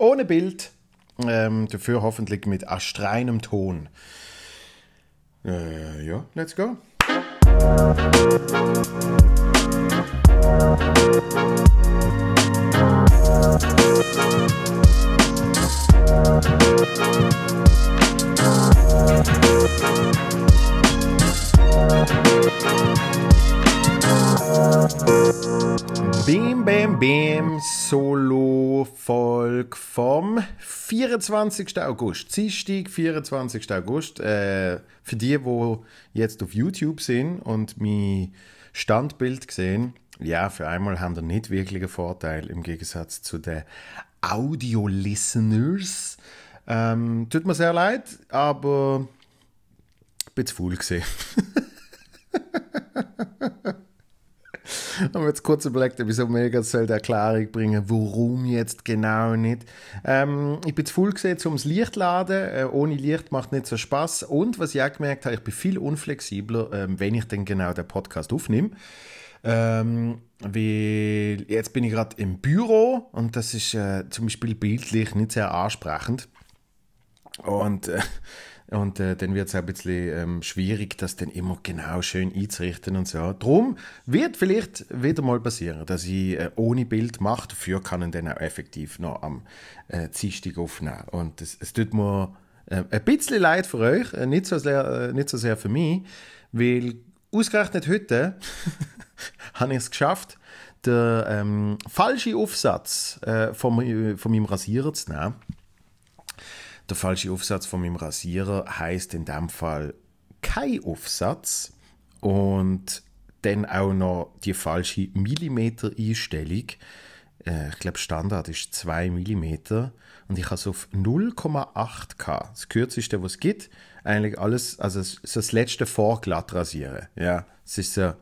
Ohne Bild, ähm, dafür hoffentlich mit astreinem Ton. Äh, ja, let's go. Musik Bim, bam, bam, Solo-Volk vom 24. August. Dienstag, 24. August. Äh, für die, wo jetzt auf YouTube sind und mein Standbild sehen, ja, für einmal haben wir nicht wirklich einen Vorteil im Gegensatz zu den Audio-Listeners. Ähm, tut mir sehr leid, aber ich bin zu faul gesehen. haben jetzt kurz überlegt, ob ich so mega soll Erklärung bringen, warum jetzt genau nicht. Ähm, ich bin zu voll gesehen, um das Licht zu laden. Äh, ohne Licht macht nicht so Spaß. Und was ich auch gemerkt habe, ich bin viel unflexibler, ähm, wenn ich denn genau den Podcast aufnehme. Ähm, weil jetzt bin ich gerade im Büro und das ist äh, zum Beispiel bildlich nicht sehr ansprechend. Und äh, und äh, dann wird es auch ein bisschen ähm, schwierig, das dann immer genau schön einzurichten und so. Drum wird vielleicht wieder mal passieren, dass ich äh, ohne Bild mache. Dafür kann ich dann auch effektiv noch am äh, Dienstag aufnehmen. Und es, es tut mir äh, ein bisschen leid für euch, äh, nicht, so sehr, äh, nicht so sehr für mich, weil ausgerechnet heute habe ich es geschafft, den ähm, falschen Aufsatz äh, von, von meinem Rasierer zu nehmen. Der falsche Aufsatz von meinem Rasierer heißt in dem Fall kein Aufsatz und dann auch noch die falsche Millimeter-Einstellung. Äh, ich glaube, Standard ist 2 mm und ich habe es auf 0,8K. Das kürzeste, was es gibt. Eigentlich alles, also es ist das letzte vor glatt rasieren. Ja, es ist so.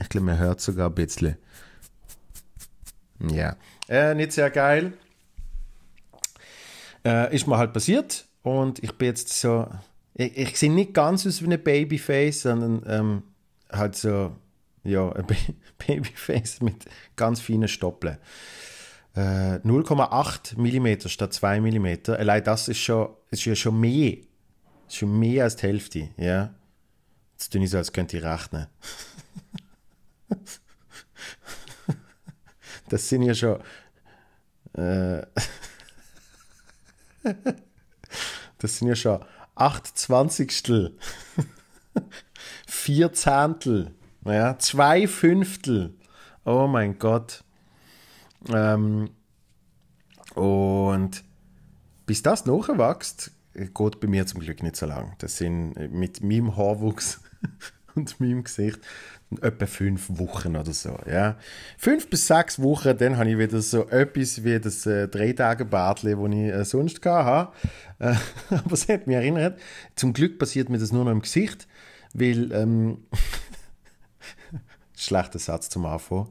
Ich glaube, man hört sogar ein bisschen. Ja, äh, nicht sehr geil. Äh, ist mir halt passiert und ich bin jetzt so, ich, ich sehe nicht ganz aus wie ein Babyface, sondern ähm, halt so, ja, ein Babyface mit ganz feinen Stoppeln. Äh, 0,8 mm statt 2 mm. Allein das ist schon, ist ja schon mehr. Ist schon mehr als die Hälfte, ja. Jetzt tue ich so, als könnte ich rechnen. das sind ja schon. Äh, das sind ja schon acht Zwanzigstel, vier Zehntel, ja, zwei Fünftel. Oh mein Gott. Ähm, und bis das nachwächst, geht bei mir zum Glück nicht so lang. Das sind äh, mit meinem Haarwuchs und meinem Gesicht etwa fünf Wochen oder so. Ja. Fünf bis sechs Wochen, dann habe ich wieder so etwas wie das äh, drei badle das ich äh, sonst hatte. Äh, aber es hat mich erinnert. Zum Glück passiert mir das nur noch im Gesicht, weil. Ähm, schlechter Satz zum Anfang.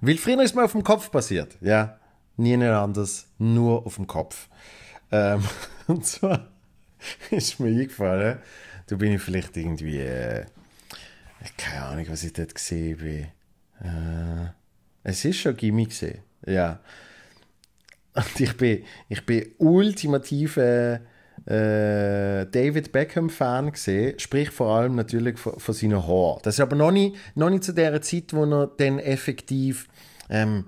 Weil früher ist mir auf dem Kopf passiert. Ja. Nie anders, nur auf dem Kopf. Ähm, und zwar ist mir eingefallen, da bin ich vielleicht irgendwie. Äh, keine Ahnung, was ich dort gesehen habe. Äh, es ist schon Gimmi gesehen. Ja. Und ich bin, ich bin ultimativ äh, David Beckham-Fan gesehen, sprich vor allem natürlich von, von seinen Haaren. Das ist aber noch nicht, noch nicht zu der Zeit, wo er dann effektiv ähm,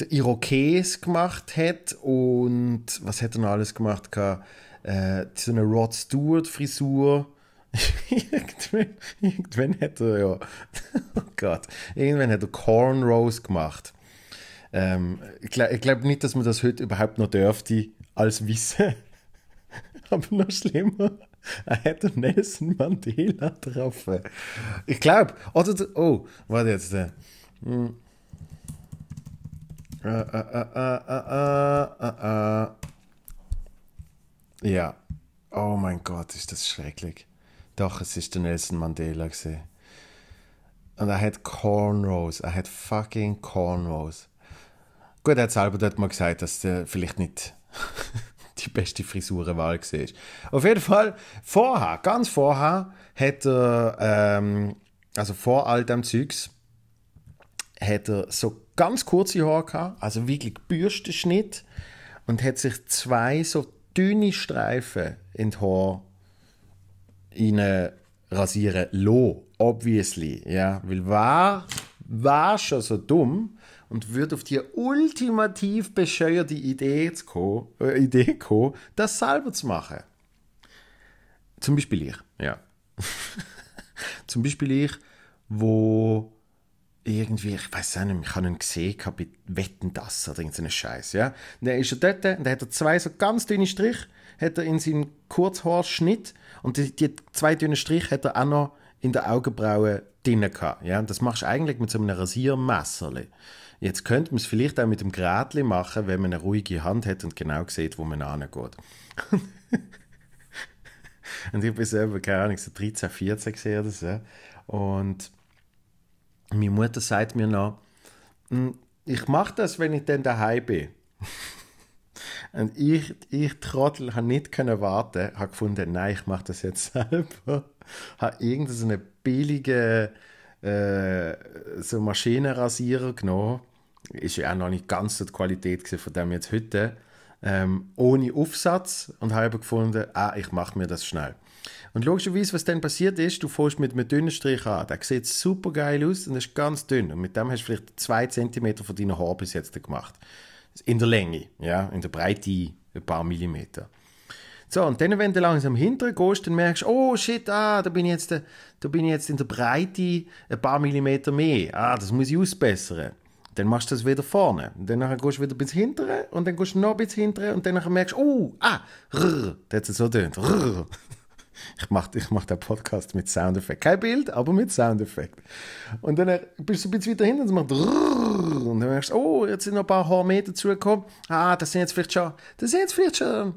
den Irokes gemacht hat und was hat er noch alles gemacht? Äh, so eine Rod Stewart-Frisur irgendwann, irgendwann hat er ja, oh Gott, irgendwann hat er Cornrows gemacht. Ähm, ich glaube glaub nicht, dass man das heute überhaupt noch dürfte als Wissen. Aber noch schlimmer, er hätte Nelson Mandela drauf. Ich glaube, oder, oh, warte jetzt. Äh, hm. äh, äh, äh, ja. Oh mein Gott, ist das schrecklich. Doch, es ist der Nelson Mandela gewesen. Und er hat Cornrows. Er hat fucking Cornrows. Gut, er hat selber dort mal gesagt, dass der vielleicht nicht die beste Frisurenwahl war. Auf jeden Fall, vorher, ganz vorher, hat er, ähm, also vor all dem Zeugs, hat er so ganz kurze Haare gehabt, also wirklich Bürstenschnitt und hat sich zwei so dünne Streifen in die Haare rein äh, rasieren lassen. Obviously. Ja? Weil war, war schon so dumm und würde auf die ultimativ bescheuerte Idee, zu kommen, äh, Idee kommen, das selber zu machen. Zum Beispiel ich. Ja. Zum Beispiel ich, wo irgendwie, ich weiß auch nicht, ich habe ihn gesehen bei Wetten das oder irgendeinen Scheiß, ja. Und dann ist er dort, und dann hat er zwei so ganz dünne Striche hat er in seinem Kurzhaarschnitt und die, die zwei dünnen Striche hat er auch noch in der Augenbraue drin gehabt. Ja? Und das machst du eigentlich mit so einem Rasiermesserli. Jetzt könnte man es vielleicht auch mit dem Grätli machen, wenn man eine ruhige Hand hat und genau sieht, wo man angeht. und ich bin selber, keine Ahnung, so 13, 14 gesehen oder so. Und meine Mutter sagt mir noch, hm, ich mache das, wenn ich dann daheim bin. Und ich, ich Trottel, habe nicht können warten, habe gefunden, nein, ich mache das jetzt selber. habe irgendeine billige äh, so Maschinenrasierer genommen. Ist ja auch noch nicht ganz so die Qualität von dem jetzt heute. Ähm, ohne Aufsatz und habe gefunden, ah, ich mache mir das schnell. Und logischerweise, was dann passiert ist, du fährst mit einem dünnen Strich an. Der sieht super geil aus und ist ganz dünn. Und mit dem hast du vielleicht zwei Zentimeter von deinem Haar bis jetzt gemacht in der Länge, ja, in der Breite ein paar Millimeter. So, und dann, wenn du langsam hinterher gehst, dann merkst du, oh shit, ah, da bin ich jetzt, da bin ich jetzt in der Breite ein paar Millimeter mehr. Ah, das muss ich ausbessern. Dann machst du das wieder vorne. Und dann nachher gehst du wieder bis hintere und dann gehst du noch bis hintere und dann nachher merkst du, oh, ah, rrr, das hat es so tönt. Ich mache ich mach den Podcast mit Soundeffekt. Kein Bild, aber mit Soundeffekt. Und dann äh, bist du ein bisschen weiter hinten und es macht und dann merkst du, oh, jetzt sind noch ein paar Haare mehr dazugekommen. Ah, das sind jetzt vielleicht schon, das sind jetzt vielleicht schon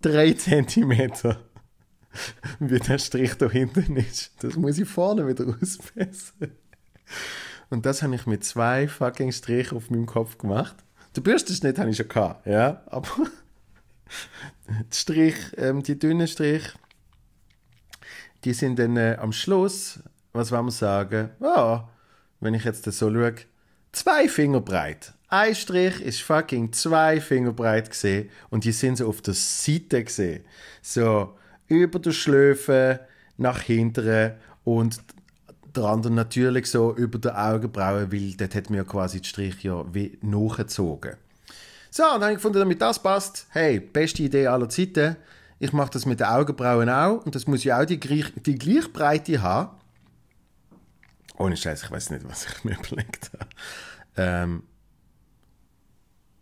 drei Zentimeter. Wie der Strich da hinten ist. Das muss ich vorne wieder ausbessern. Und das habe ich mit zwei fucking Strichen auf meinem Kopf gemacht. Der Bürstenschnitt habe ich schon gehabt, ja, aber Strich, ähm, die dünnen Striche, die sind dann äh, am Schluss, was wollen wir sagen? Ja, wenn ich jetzt das so schaue, zwei Finger breit. Ein Strich ist fucking zwei Finger breit gesehen und die sind so auf der Seite gesehen. So über der Schlöfe, nach hinten und der andere natürlich so über der Augenbraue, weil dort hat mir quasi die Strich ja wie nachgezogen. So, und dann habe ich gefunden, damit das passt, hey, beste Idee aller Zeiten. Ich mache das mit den Augenbrauen auch und das muss ja auch die, die gleiche Breite haben. Ohne Scheiß, ich weiß nicht, was ich mir überlegt habe. Ähm,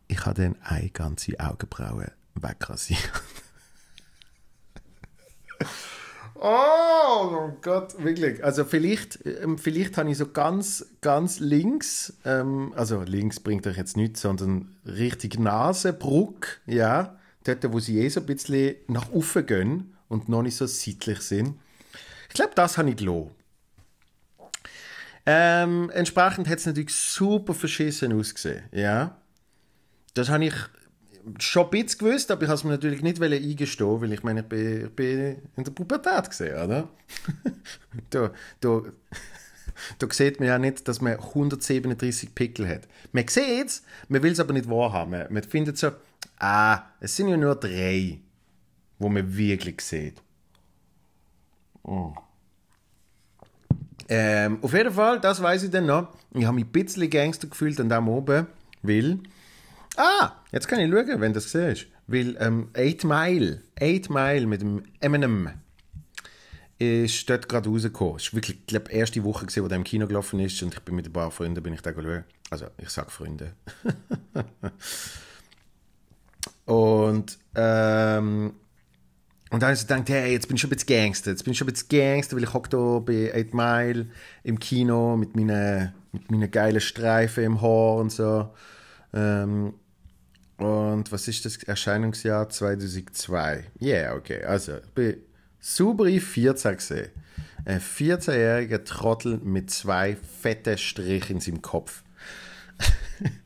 ich habe dann eine ganze Augenbraue wegrasiert. Oh, oh Gott, wirklich. Also vielleicht, ähm, vielleicht habe ich so ganz, ganz links, ähm, also links bringt euch jetzt nichts, sondern richtig Nasenbruck, ja dort, wo sie eh so ein bisschen nach oben gehen und noch nicht so seitlich sind. Ich glaube, das habe ich gelohnt. Ähm, entsprechend hat es natürlich super verschissen ausgesehen. Ja. Das habe ich schon ein bisschen gewusst, aber ich habe es mir natürlich nicht eingestehen, weil ich meine, ich bin, ich bin in der Pubertät gesehen, oder? da, da, da sieht man ja nicht, dass man 137 Pickel hat. Man sieht es, man will es aber nicht wahrhaben. Man, man findet so, Ah, es sind ja nur drei, wo man wirklich sieht. Oh. Ähm, auf jeden Fall, das weiß ich dann noch. Ich habe mich ein bisschen Gangster gefühlt an dem oben, weil. Ah, jetzt kann ich schauen, wenn du das siehst. Weil ähm, Mile, 8 Mile mit dem Eminem ist dort gerade rausgekommen. Es war wirklich, ich glaube, die erste Woche, gewesen, wo der im Kino gelaufen ist und ich bin mit ein paar Freunden bin ich da geschaut. Also, ich sage Freunde. Und, ähm, und dann habe ich so gedacht, hey, jetzt bin ich schon ein bisschen Gangster. Jetzt bin ich schon ein bisschen Gangster, weil ich hocke da bei 8 Mile im Kino mit meinen, mit meinen geilen Streifen im Haar und so. Ähm, und was ist das Erscheinungsjahr 2002? Ja, yeah, okay. Also, ich bin super 14 gesehen. Ein 14-jähriger Trottel mit zwei fetten Strichen in seinem Kopf.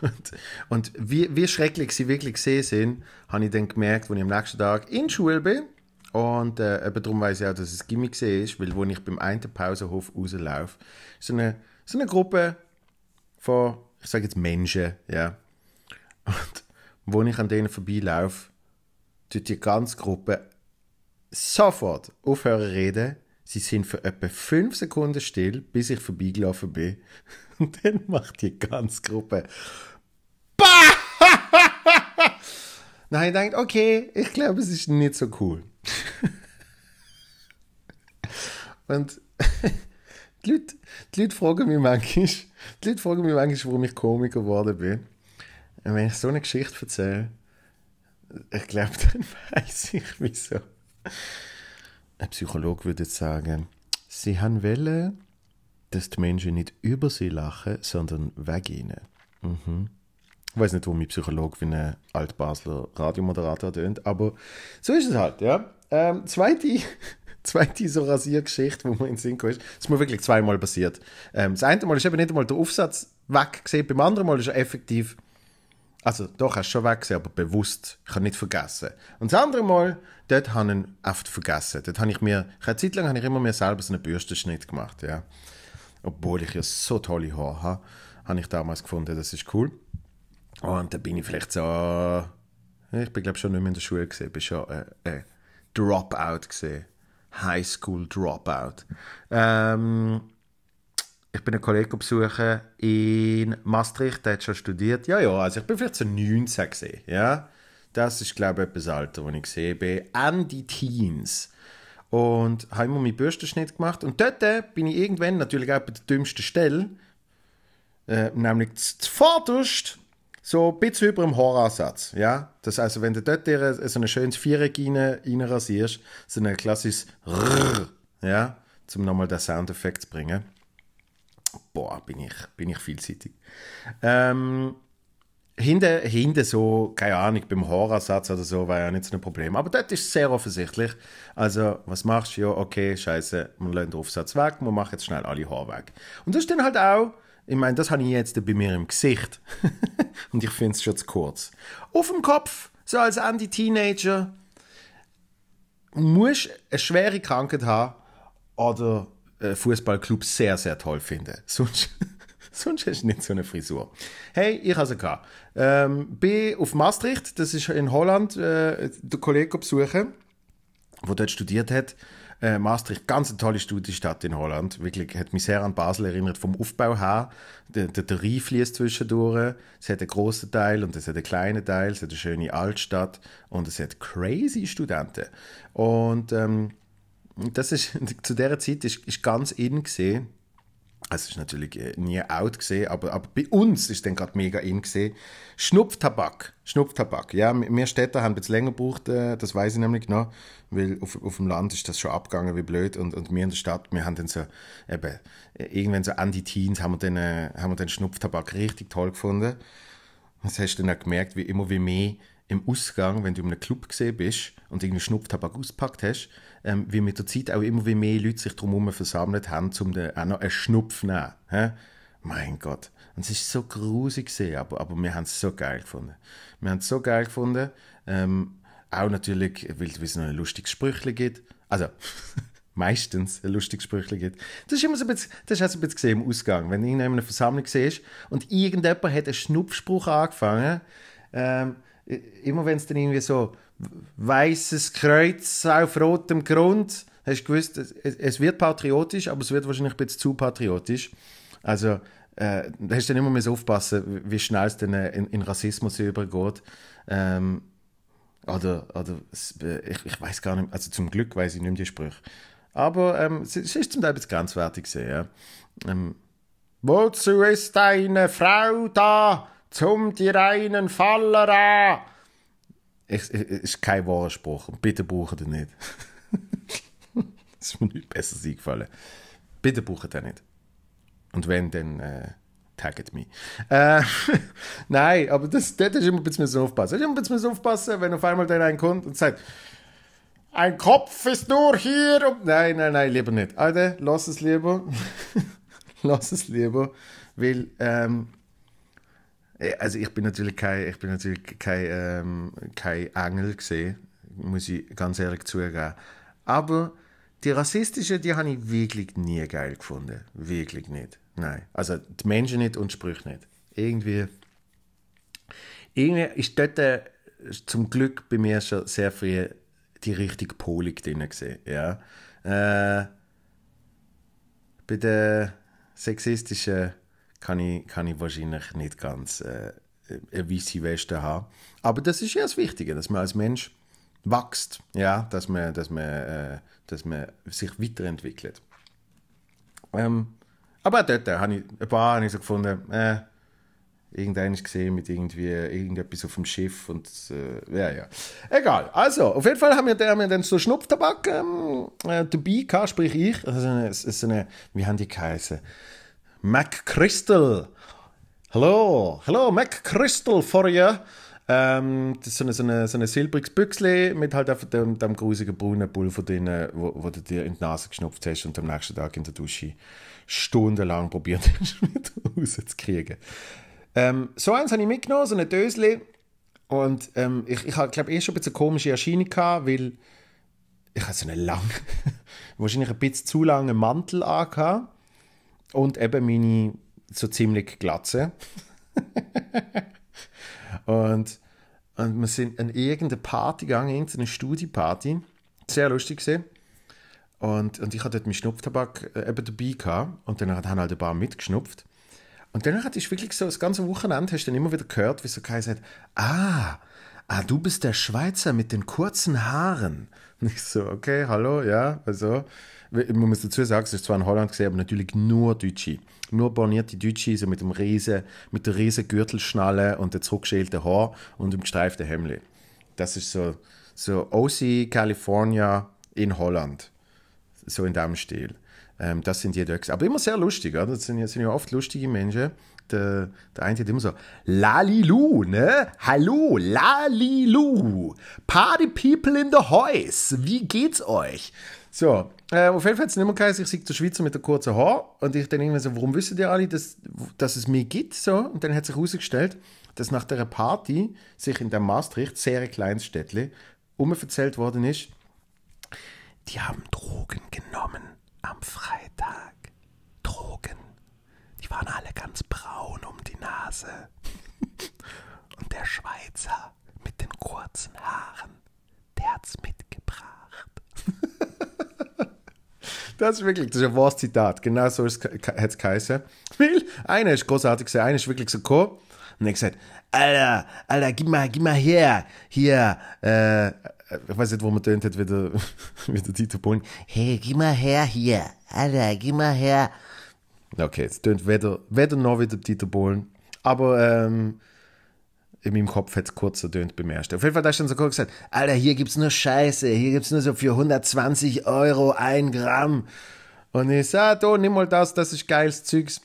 und, und wie, wie, schrecklich sie wirklich gesehen sind, habe ich dann gemerkt, als ich am nächsten Tag in die Schule bin. Und äh, eben darum weiß ich auch, dass es Gimmick gesehen ist, weil als ich beim einen Pausenhof rauslaufe, ist so eine, so eine Gruppe von, ich sage jetzt Menschen, ja. Und wo ich an denen vorbeilaufe, tut die ganze Gruppe sofort aufhören reden. Sie sind für etwa fünf Sekunden still, bis ich vorbeigelaufen bin. Und dann macht die ganze Gruppe. Bah! Dann habe ich gedacht, okay, ich glaube, es ist nicht so cool. Und die Leute, die Leute fragen mich manchmal, die Leute fragen mich manchmal, warum ich Komiker geworden bin. Und wenn ich so eine Geschichte erzähle, ich glaube, dann weiß ich wieso. Ein Psychologe würde jetzt sagen, sie haben Welle dass die Menschen nicht über sie lachen, sondern wegen ihnen. Mhm. Ich weiß nicht, warum mein Psychologe wie ein Altbasler Radiomoderator tönt, aber so ist es halt, ja. Ähm, zweite, zweite so Rasiergeschichte, wo man in den Sinn ist, ist mir wirklich zweimal passiert. Ähm, das eine Mal ist eben nicht einmal der Aufsatz weg gesehen, beim anderen Mal ist er effektiv, also doch, hast schon weg gesehen, aber bewusst, ich habe nicht vergessen. Und das andere Mal, dort habe ich ihn oft vergessen. Dort habe ich mir, keine Zeit lang habe ich immer mir selber so einen Bürstenschnitt gemacht, ja obwohl ich ja so tolle Haare habe, habe ich damals gefunden, das ist cool. Und dann bin ich vielleicht so, ich bin glaube schon nicht mehr in der Schule gesehen, bin schon äh, äh, Dropout gesehen, High School Dropout. Ähm, ich bin einen Kollegen besuchen in Maastricht, der hat schon studiert. Ja, ja, also ich bin vielleicht so 19 gesehen, ja. Das ist, glaube ich, etwas Alter, das ich gesehen habe. Ende Teens und habe immer meinen Bürstenschnitt gemacht. Und dort bin ich irgendwann, natürlich auch bei der dümmsten Stelle, äh, nämlich zuvorderst, so ein bisschen über dem Horrorsatz. Ja? Das also, wenn du dort äh, so ein schönes Viereck reinrasierst, so ein klassisches Rrrr, ja, um nochmal den Soundeffekt zu bringen. Boah, bin ich, bin ich vielseitig. Ähm, hinten, hinten so, keine Ahnung, beim Horrorsatz oder so war ja nicht so ein Problem. Aber das ist sehr offensichtlich. Also, was machst du? Ja, okay, scheiße, man lässt den Aufsatz weg, man macht jetzt schnell alle Haare weg. Und das ist dann halt auch, ich meine, das habe ich jetzt bei mir im Gesicht. Und ich finde es schon zu kurz. Auf dem Kopf, so als Anti-Teenager, musst eine schwere Krankheit haben oder äh, Fußballclub sehr, sehr toll finden. Sonst sonst hast du nicht so eine Frisur. Hey, ich habe sie gehabt. Ähm, bin auf Maastricht, das ist in Holland, äh, den Kollegen besuchen, der dort studiert hat. Äh, Maastricht, ganz eine tolle Studiestadt in Holland. Wirklich, hat mich sehr an Basel erinnert, vom Aufbau her. Der, der, der Rhein fließt zwischendurch. Es hat einen grossen Teil und es hat einen kleinen Teil. Es hat eine schöne Altstadt und es hat crazy Studenten. Und ähm, das ist, zu dieser Zeit ist, ist ganz innen gesehen, es ist natürlich äh, nie out gesehen, aber, aber bei uns ist dann gerade mega in gesehen. Schnupftabak, Schnupftabak. Ja, wir Städter haben jetzt länger gebraucht, äh, das weiß ich nämlich noch, weil auf, auf dem Land ist das schon abgegangen wie blöd und, und wir in der Stadt, wir haben dann so, eben, äh, irgendwann so Anti-Teens haben wir dann, haben wir dann Schnupftabak richtig toll gefunden. Das hast du dann auch gemerkt, wie immer wie mehr im Ausgang, wenn du in einem Club gesehen bist und irgendwie Schnupftabak ausgepackt hast, ähm, wie mit der Zeit auch immer mehr Leute sich drumherum versammelt haben, um dann auch noch einen Schnupf zu nehmen. He? Mein Gott. Und es ist so grusig gesehen, aber, aber wir haben es so geil gefunden. Wir haben es so geil gefunden. Ähm, auch natürlich, weil es noch ein lustiges Sprüchle gibt. Also, meistens ein lustiges Sprüchle gibt. Das ist immer so ein bisschen, das hast du ein bisschen gesehen im Ausgang. Wenn du in einer Versammlung siehst und irgendjemand hat einen Schnupfspruch angefangen, ähm, immer wenn es dann irgendwie so, weißes Kreuz auf rotem Grund. Hast du gewusst, es, es, wird patriotisch, aber es wird wahrscheinlich ein bisschen zu patriotisch. Also äh, da hast du dann immer mehr aufpassen, wie schnell es dann äh, in, in Rassismus übergeht. Ähm, oder, oder äh, ich, ich weiß gar nicht, also zum Glück weiß ich nicht mehr die Sprüche. Aber ähm, es, es ist zum Teil etwas grenzwertig gesehen. Ja. Ähm, Wozu ist deine Frau da, zum die reinen Faller an? Es ist kein wahrer Spruch. Bitte buchen den nicht. das ist mir nicht besser eingefallen. Bitte buchen den nicht. Und wenn, dann äh, tagget mich. Äh, Nein, aber das, das ist immer ein bisschen aufpassen. Das ist immer ein bisschen aufpassen, wenn auf einmal dann ein kommt und sagt, ein Kopf ist nur hier. Und nein, nein, nein, lieber nicht. Alter, lass es lieber. lass es lieber. Weil ähm, äh, also ich bin natürlich kein, ich bin natürlich kein, ähm, kein Engel gesehen, muss ich ganz ehrlich zugeben. Aber die rassistischen, die habe ich wirklich nie geil gefunden. Wirklich nicht. Nein. Also die Menschen nicht und die Sprüche nicht. Irgendwie, irgendwie ist dort äh, zum Glück bei mir schon sehr früh die richtige Polik drin gesehen. Ja. Äh, bei den sexistischen kann ich, kann ich wahrscheinlich nicht ganz äh, äh, eine weiße Weste haben. Aber das ist ja das Wichtige, dass man als Mensch wächst, ja, dass man, dass man, äh, dass man sich weiterentwickelt. Ähm, aber auch dort habe ich ein paar habe ich so gefunden, äh, irgendeines gesehen mit irgendwie irgendetwas auf dem Schiff und äh, ja, ja. Egal. Also, auf jeden Fall haben wir, haben wir dann so Schnupftabak ähm, äh, dabei gehabt, sprich ich. Also, so eine, eine, wie haben die geheißen? Mac Crystal. Hallo, hallo, Mac Crystal for you. Ähm, das ist so ein so eine, so eine silbriges Büchsli mit halt einfach dem, dem grusigen braunen Pulver drin, wo, wo du dir in die Nase geschnupft hast und am nächsten Tag in der Dusche stundenlang probiert hast, wieder rauszukriegen. Ähm, so eins habe ich mitgenommen, so eine Dösli. Und ähm, ich, ich glaube eh schon ein bisschen komische Erscheinung gehabt, weil ich hatte so einen langen, wahrscheinlich ein bisschen zu langen Mantel angehabt und eben meine so ziemlich Glatze. und, und wir sind an irgendeine Party gegangen, irgendeine Studieparty. Sehr lustig gesehen. Und, und ich hatte dort meinen Schnupftabak äh, eben dabei gehabt. Und dann haben halt ein paar mitgeschnupft. Und dann hat es wirklich so das ganze Wochenende hast du dann immer wieder gehört, wie so Kai sagt, ah, ah, du bist der Schweizer mit den kurzen Haaren. Und ich so, okay, hallo, ja, also man muss dazu sagen, es ist zwar in Holland gesehen, aber natürlich nur Deutsche. Nur bornierte Deutsche, so mit, dem riesen, mit der riesen Gürtelschnalle und dem zurückgeschälten Haar und dem gestreiften Hemd. Das ist so, so OC California in Holland. So in dem Stil. Ähm, das sind die Döcks. Aber immer sehr lustig, oder? Das sind, das sind ja oft lustige Menschen. Der, der eine hat immer so, Lalilu, ne? Hallo, Lalilu. Party people in the house. Wie geht's euch? So, äh, auf jeden Fall hat es nicht mehr geheißen, ich sehe der Schweizer mit der kurzen Haar. Und ich dann irgendwann so, warum wissen die alle, dass, dass es mich gibt? So. Und dann hat sich herausgestellt, dass nach der Party sich in der Maastricht, sehr ein kleines Städtchen, umverzählt worden ist, die haben Drogen genommen am Freitag. Drogen. Die waren alle ganz braun um die Nase. Und der Schweizer mit den kurzen Haaren, der hat's mitgebracht. Das ist wirklich, das ist ein wahres Zitat. Genau so hat es geheißen. Weil einer ist großartig gewesen, einer ist wirklich so gekommen und hat gesagt, Alter, Alter, gib mal, gib mal her, hier, äh, ich weiß nicht, wo man tönt hat, wieder, wieder Tito Bohlen. Hey, gib mal her hier, Alter, gib mal her. Okay, jetzt tönt weder, weder noch wieder Tito Bohlen. Aber, ähm, in meinem Kopf hätte es kurz ertönt beim ersten. Auf jeden Fall, da ist dann so kurz gesagt, Alter, hier gibt es nur Scheiße, hier gibt es nur so für 120 Euro ein Gramm. Und ich sage, ah, nimm mal das, das ist geiles Zeugs.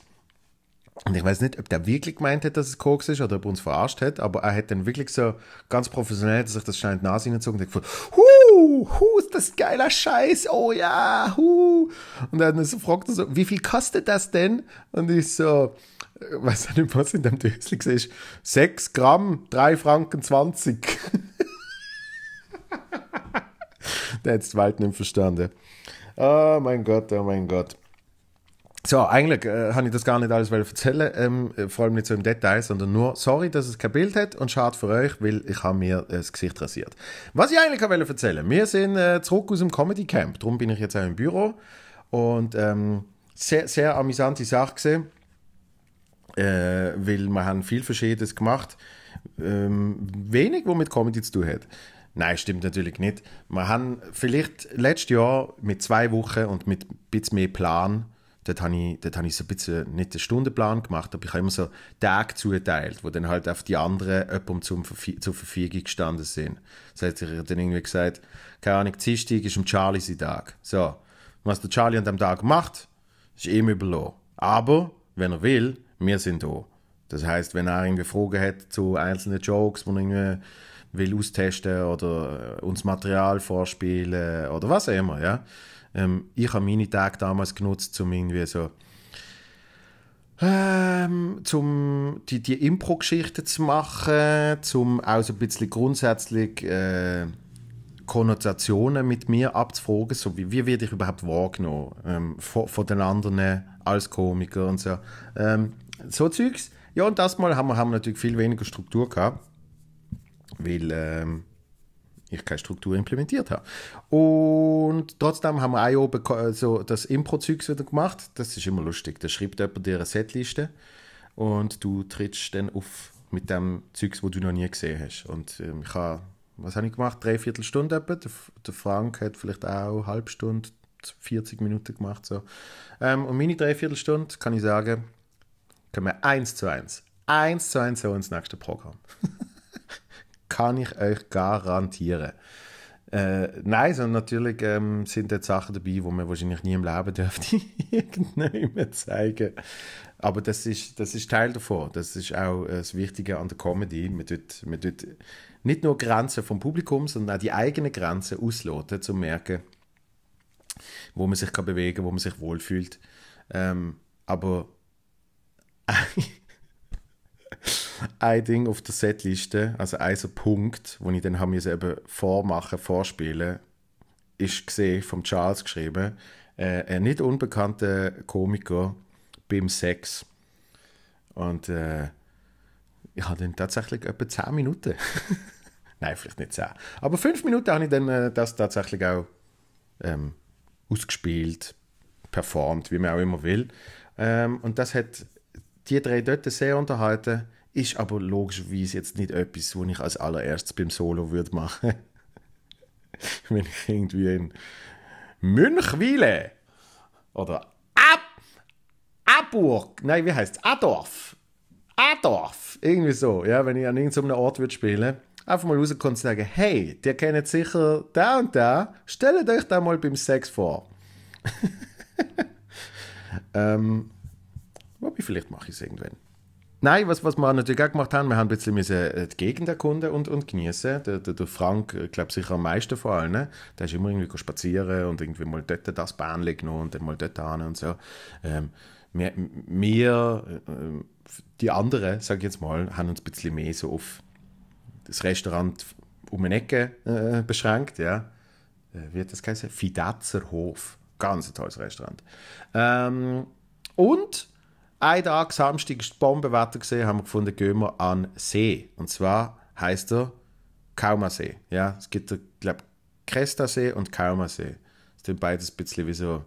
Und ich weiß nicht, ob der wirklich gemeint hat, dass es Koks ist oder ob er uns verarscht hat, aber er hat dann wirklich so ganz professionell hat sich das schnell in die Nase hingezogen und hat gedacht, huh, hu, hu, ist das geiler Scheiß, oh ja, hu. Und dann so fragt er so, wie viel kostet das denn? Und ich so, äh, weiß nicht, was in dem Dösel ist, 6 Gramm, 3 Franken 20. Der hat es weit nicht verstanden. Oh mein Gott, oh mein Gott. So, eigentlich äh, habe ich das gar nicht alles erzählen, ähm, äh, vor allem nicht so im Detail, sondern nur, sorry, dass es kein Bild hat und schade für euch, weil ich habe mir äh, das Gesicht rasiert. Was ich eigentlich wollte erzählen, wir sind äh, zurück aus dem Comedy Camp, darum bin ich jetzt auch im Büro und ähm, sehr, sehr amüsante Sache gesehen, äh, weil wir haben viel Verschiedenes gemacht, ähm, wenig, wo mit Comedy zu tun hat. Nein, stimmt natürlich nicht. Wir haben vielleicht letztes Jahr mit zwei Wochen und mit ein bisschen mehr Plan Dort habe ich, dort habe ich so ein bisschen nicht den Stundenplan gemacht, aber ich habe immer so Tage zugeteilt, wo dann halt auf die anderen jemandem zum, zur Verfügung gestanden sind. Das heißt, ich habe dann irgendwie gesagt, keine Ahnung, Dienstag ist um Charlie sein Tag. So, was der Charlie an dem Tag macht, ist ihm überlassen. Aber, wenn er will, wir sind da. Das heißt, wenn er irgendwie Fragen hat zu einzelnen Jokes, die er irgendwie will austesten oder äh, uns Material vorspielen oder was auch immer, ja, ähm, ich habe meine Tage damals genutzt, um irgendwie so ähm, zum die, die impro geschichte zu machen, um auch so ein bisschen grundsätzlich äh, Konnotationen mit mir abzufragen, so wie, wie werde ich überhaupt wahrgenommen ähm, von, von, den anderen als Komiker und so. Ähm, so Zeugs. Ja, und das Mal haben wir, haben wir natürlich viel weniger Struktur gehabt, weil ähm, ich keine Struktur implementiert habe. Und trotzdem haben wir auch oben das Impro-Zeugs wieder gemacht. Das ist immer lustig. Da schreibt jemand dir eine Setliste und du trittst dann auf mit dem Zeugs, wo du noch nie gesehen hast. Und ähm, ich habe, was habe ich gemacht? Dreiviertel Stunde etwa. Der, Frank hat vielleicht auch eine halbe Stunde, 40 Minuten gemacht. So. Ähm, und meine Dreiviertel Stunde, kann ich sagen, können wir eins zu eins, eins zu eins so ins nächste Programm. kann ich euch garantieren. Äh, nein, sondern natürlich ähm, sind dort Sachen dabei, die man wahrscheinlich nie im Leben dürfte irgendjemandem zeigen. Aber das ist, das ist Teil davon. Das ist auch äh, das Wichtige an der Comedy. Man tut, man tut nicht nur Grenzen vom Publikum, sondern auch die eigenen Grenzen ausloten, um zu merken, wo man sich kann bewegen kann, wo man sich wohlfühlt. Ähm, aber ein Ding auf der Setliste, also ein Punkt, den ich dann haben musste, eben vormachen, vorspielen, ist gesehen, vom Charles geschrieben, äh, ein nicht unbekannter Komiker beim Sex. Und äh, ich habe dann tatsächlich etwa 10 Minuten. Nein, vielleicht nicht 10. Aber 5 Minuten habe ich dann äh, das tatsächlich auch ähm, ausgespielt, performt, wie man auch immer will. Ähm, und das hat die drei dort sehr unterhalten. Ist aber logischerweise jetzt nicht etwas, was ich als allererstes beim Solo würde machen. Wenn ich irgendwie in Münchwile oder Ab Aburg, nein, wie heißt es? Adorf. Adorf. Irgendwie so, ja, wenn ich an irgendeinem Ort würde spielen einfach mal rauskommen und sagen, hey, der kennt sicher da und da, stellt euch da mal beim Sex vor. ähm, wobei, vielleicht mache ich es irgendwann. Nein, was, was wir natürlich auch gemacht haben, wir haben ein bisschen müssen äh, die Gegend erkunden und, und genießen. Der, der, der Frank, äh, glaube sicher am meisten vor allen, ne? der ist immer irgendwie spazieren und irgendwie mal dort das Bähnchen genommen und dann mal dort hin und so. Ähm, wir, wir äh, die anderen, sage ich jetzt mal, haben uns ein bisschen mehr so auf das Restaurant um eine Ecke äh, beschränkt. Ja. Äh, wie hat das heißen? Fidatzer Hof. Ganz ein tolles Restaurant. Ähm, und ein Tag Samstag ist Bombenwetter, gesehen, haben wir gefunden, gehen wir an See. Und zwar heißt er Kaumasee. Ja, es gibt, glaube ich, Krestasee und Kaumasee. Das sind beides ein bisschen wie so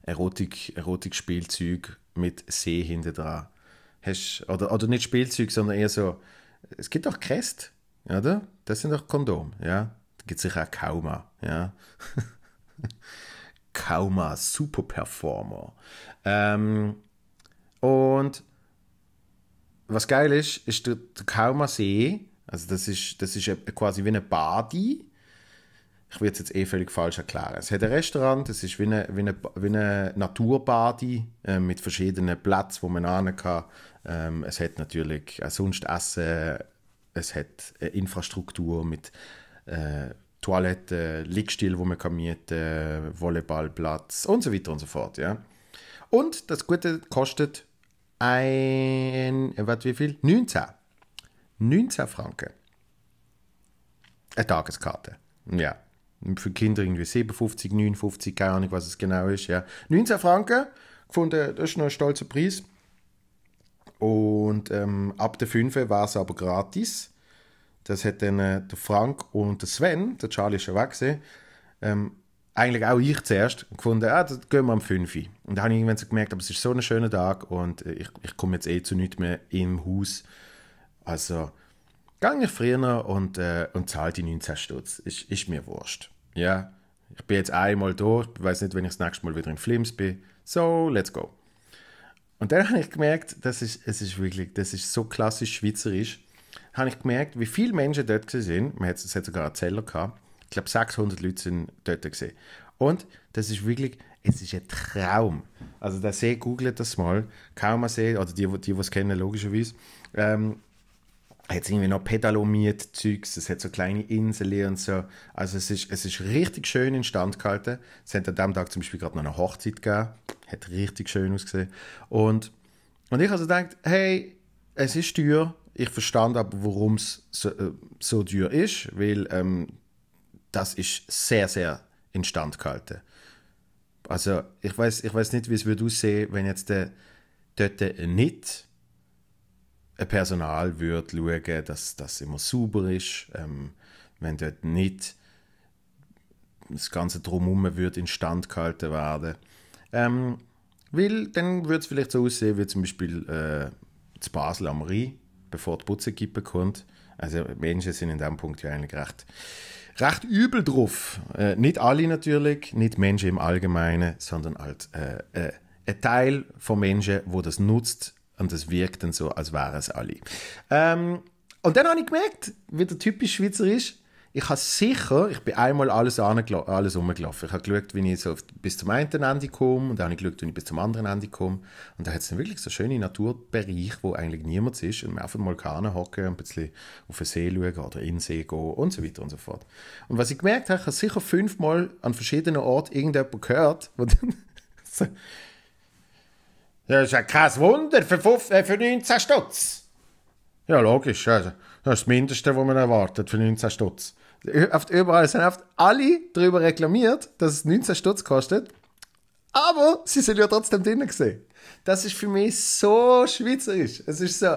Erotik, Erotik-Spielzeug mit See hinten dran. oder, oder nicht Spielzeug, sondern eher so, es gibt auch Crest, oder? Das sind auch Kondome, ja. Da gibt es sicher auch Kauma, ja. Kauma Super Performer. Ähm, und was geil ist, ist der, der See, also das ist, das ist e-, quasi wie eine Badi. Ich würde es jetzt eh völlig falsch erklären. Es hat ein Restaurant, es ist wie eine, wie eine, wie eine Naturbadi äh, mit verschiedenen Plätzen, wo man hin kann. Ähm, es hat natürlich äh, sonst Essen, es hat eine äh, Infrastruktur mit äh, Toilette, Liegestühle, wo man kann mieten Volleyballplatz und so weiter und so fort. Ja. Und das Gute kostet ein, äh, was wie viel? 19. 19 Franken. Eine Tageskarte. Ja. Für Kinder irgendwie 57, 59, keine Ahnung, was es genau ist. Ja. 19 Franken, gefunden, das ist noch ein stolzer Preis. Und ähm, ab der 5 war es aber gratis. Das hat dann äh, der Frank und der Sven, der Charlie ist schon weg gewesen, ähm, eigentlich auch ich zuerst, gefunden, ah, das gehen wir am 5 Und dann habe ich irgendwann so gemerkt, aber es ist so ein schöner Tag und äh, ich, ich komme jetzt eh zu nichts mehr im Haus. Also, gehe ich früher und, äh, und zahle die 19 Stutz. Ist, ist mir wurscht. Ja, ich bin jetzt einmal da, ich weiß nicht, wenn ich das nächste Mal wieder in Flims bin. So, let's go. Und dann habe ich gemerkt, das ist, es ist wirklich, das ist so klassisch schweizerisch habe ich gemerkt, wie viele Menschen dort waren. Man hat, es hat sogar einen Zeller gehabt. Ich glaube, 600 Leute sind dort gesehen. Und das ist wirklich, es ist ein Traum. Also der See googelt das mal. Kaum ein See, oder die, die, es kennen, logischerweise. Ähm, hat irgendwie noch pedalomiert Zeugs, es hat so kleine Inseln und so. Also es ist, es ist richtig schön instand gehalten. Es hat an dem Tag zum Beispiel gerade noch eine Hochzeit gegeben. Hat richtig schön ausgesehen. Und, und ich also gedacht, hey, es ist teuer, ich verstand aber, warum es so, äh, so teuer ist, weil ähm, das ist sehr, sehr instand gehalten. Also ich weiß ich nicht, wie es würde aussehen, wenn jetzt der, dort äh, nicht ein Personal würde schauen, dass das immer sauber ist, ähm, wenn dort nicht das ganze Drumherum wird instand gehalten werden. Ähm, weil dann würde es vielleicht so aussehen, wie zum Beispiel äh, zu Basel am Rhein, bevor die Putzekippe kommt. Also Menschen sind in dem Punkt ja eigentlich recht, recht übel drauf. Äh, nicht alle natürlich, nicht Menschen im Allgemeinen, sondern halt äh, äh, ein Teil von Menschen, wo das nutzt und das wirkt dann so, als wären es alle. Ähm, und dann habe ich gemerkt, wie der typisch Schweizer ist, ich habe sicher, ich bin einmal alles, alles rumgelaufen. Ich habe geschaut, wie ich so bis zum einen Ende komme und dann habe ich geschaut, wie ich bis zum anderen Ende komme. Und da hat es dann wirklich so schöne Naturbereich, wo eigentlich niemand ist und man einfach mal kann hocken und ein bisschen auf den See schauen oder in den See gehen und so weiter und so fort. Und was ich gemerkt habe, ich habe sicher fünfmal an verschiedenen Orten irgendjemanden gehört, wo dann so, Das ist ja kein Wunder für, 15, äh, für 19 Stutz. Ja, logisch. Also, das ist das Mindeste, was man erwartet für 19 Stutz überall. Es haben oft alle darüber reklamiert, dass es 19 Stutz kostet. Aber sie sind ja trotzdem drinnen gesehen. Das ist für mich so schweizerisch. Es ist so,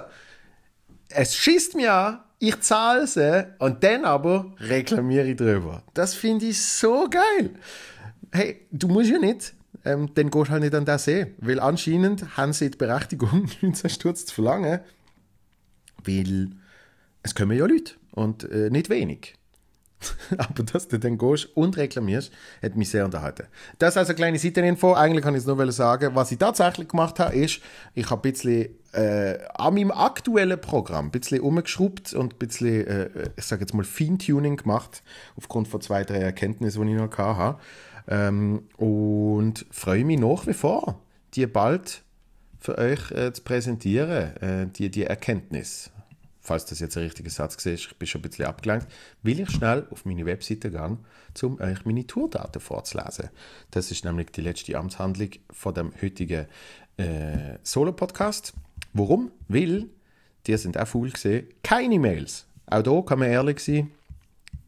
es schießt mir an, ich zahle sie und dann aber reklamiere ich drüber. Das finde ich so geil. Hey, du musst ja nicht, ähm, dann gehst du halt nicht an das See, eh. Weil anscheinend haben sie die Berechtigung, 19 Sturz zu verlangen, weil es kommen ja Leute und äh, nicht wenig. Aber dass du dann gehst und reklamierst, hat mich sehr unterhalten. Das ist also eine kleine Seiteninfo. Eigentlich kann ich es nur sagen, was ich tatsächlich gemacht habe, ist, ich habe ein bisschen äh, an meinem aktuellen Programm ein bisschen umgeschraubt und ein bisschen, äh, ich sage jetzt mal, Feintuning gemacht, aufgrund von zwei, drei Erkenntnissen, die ich noch hatte. Ähm, und freue mich nach wie vor, die bald für euch äh, zu präsentieren, äh, die, die Erkenntnis falls das jetzt ein richtiger Satz ist, ich bin schon ein bisschen abgelenkt, will ich schnell auf meine Webseite gehen, um euch meine Tourdaten vorzulesen. Das ist nämlich die letzte Amtshandlung von dem heutigen äh, Solo-Podcast. Warum? Weil, die sind auch faul gesehen, keine Mails. Auch hier kann man ehrlich sein.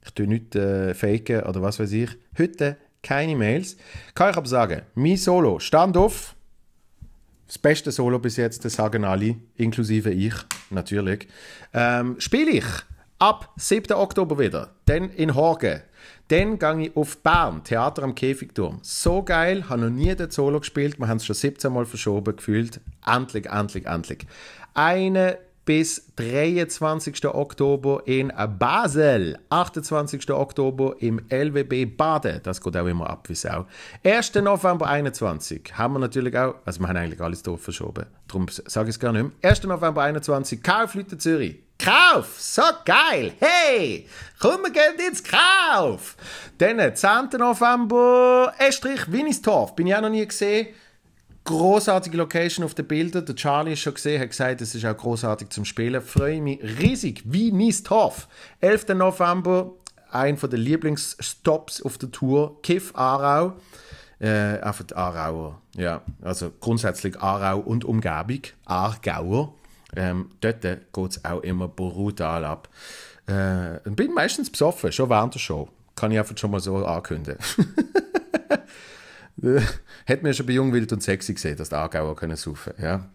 Ich tue nichts äh, faken oder was weiß ich. Heute keine Mails. Kann ich aber sagen, mein Solo stand auf. Das beste Solo bis jetzt, das sagen alle, inklusive ich natürlich. Ähm, Spiele ich ab 7. Oktober wieder, dann in Horge. Dann gehe ich auf Bern, Theater am Käfigturm. So geil, habe noch nie den Solo gespielt, wir haben es schon 17 Mal verschoben gefühlt. Endlich, endlich, endlich. Eine bis 23. Oktober in Basel, 28. Oktober im LWB Baden, das geht auch immer ab, wie Sau. 1. November 21 haben wir natürlich auch, also wir haben eigentlich alles drauf verschoben, darum sage ich es gar nicht mehr. 1. November 21 Kaufleute Zürich. Kauf! So geil! Hey! Komm, wir gehen ins Kauf! Dann 10. November Estrich Winnistorf, bin ich auch noch nie gesehen. Großartige Location auf den Bildern. Der Charlie ist schon gesehen, hat gesagt, es ist auch großartig zum Spielen. Freue mich riesig, wie mein Torf. 11. November, ein von den Lieblingsstops auf der Tour, Kiff Aarau. Äh, einfach Aarauer, ja. Also grundsätzlich Aarau und Umgebung, Aargauer. Ähm, dort geht es auch immer brutal ab. Äh, bin meistens besoffen, schon während der Show. Kann ich einfach schon mal so ankündigen. Hätten wir schon bei Jung, Wild und Sexy gesehen, dass die Aargauer können saufen ja.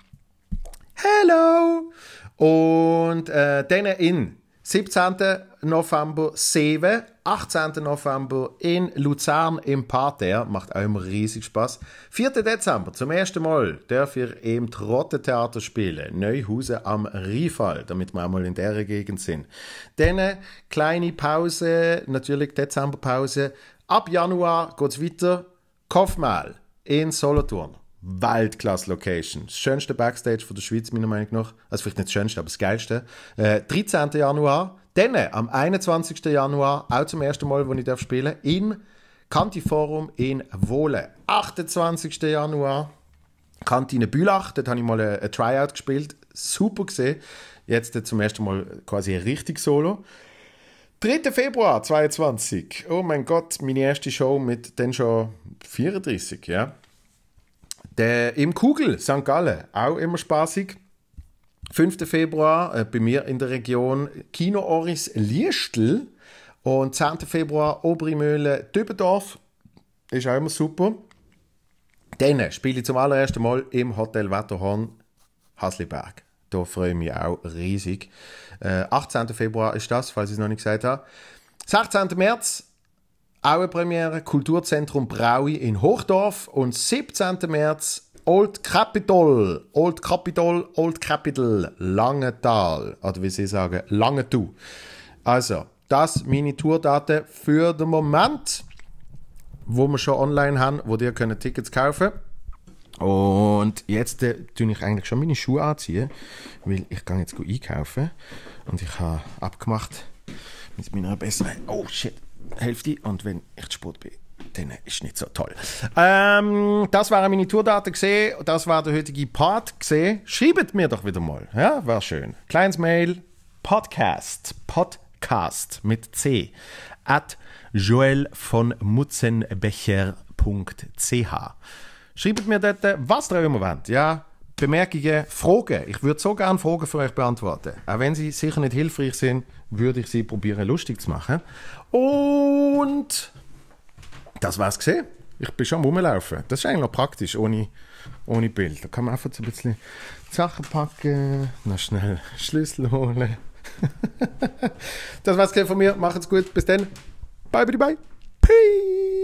Hello! Und äh, dann in 17. November Seven, 18. November in Luzern im Parterre, macht auch immer riesig Spaß. 4. Dezember, zum ersten Mal, dürfen wir im Trottentheater spielen, Neuhausen am Riefall, damit wir auch mal in der Gegend sind. Dann äh, kleine Pause, natürlich Dezemberpause. Ab Januar geht es weiter Kaufmal in Solothurn. Weltklasse-Location. Das schönste Backstage von der Schweiz, meiner Meinung nach. Also vielleicht nicht das schönste, aber das geilste. Äh, 13. Januar. Dann am 21. Januar, auch zum ersten Mal, wo ich darf spielen im Kantiforum in Wohle. 28. Januar, Kantine Bülach. Dort habe ich mal ein Tryout gespielt. Super gesehen. Jetzt zum ersten Mal quasi ein richtig Solo. 3. Februar 2022. Oh mein Gott, meine erste Show mit dann schon 34, ja. Der, Im Kugel, St. Gallen, auch immer spaßig. 5. Februar äh, bei mir in der Region Kino Oris Liestl. und 10. Februar Obrimöhle Dübendorf. Ist auch immer super. Dann spiele ich zum allerersten Mal im Hotel Wetterhorn Hasliberg. Da freue ich mich auch riesig. Äh, 18. Februar ist das, falls ich es noch nicht gesagt habe. 16. März auch eine Premiere, Kulturzentrum Braui in Hochdorf und 17. März Old Capitol, Old Capitol, Old Capitol, Langenthal, oder wie sie sagen, Langentu. Also, das meine Tourdaten für den Moment, wo wir schon online haben, wo ihr Tickets kaufen könnt. Und jetzt äh, tue ich eigentlich schon meine Schuhe anziehen, weil ich gehe jetzt einkaufen und ich habe abgemacht mit meiner besseren oh shit, Hälfte und wenn ich zu spät bin, dann ist nicht so toll. Ähm, das waren meine Tourdaten gesehen, das war der heutige Part gesehen. Schreibt mir doch wieder mal, ja, war schön. Kleines Mail, Podcast, Podcast mit C, at joel von mutzenbecher.ch Schreibt mir dort, was ihr immer wollt. Ja, Bemerkungen, Fragen. Ich würde so gerne Fragen für euch beantworten. Auch wenn sie sicher nicht hilfreich sind, würde ich sie probieren, lustig zu machen. Und das war's gesehen. Ich bin schon am Rumlaufen. Das ist eigentlich noch praktisch, ohne, ohne Bild. Da kann man einfach so ein bisschen Sachen packen, noch schnell Schlüssel holen. das war's von mir. Macht's gut. Bis dann. Bye, bye, bye. Peace.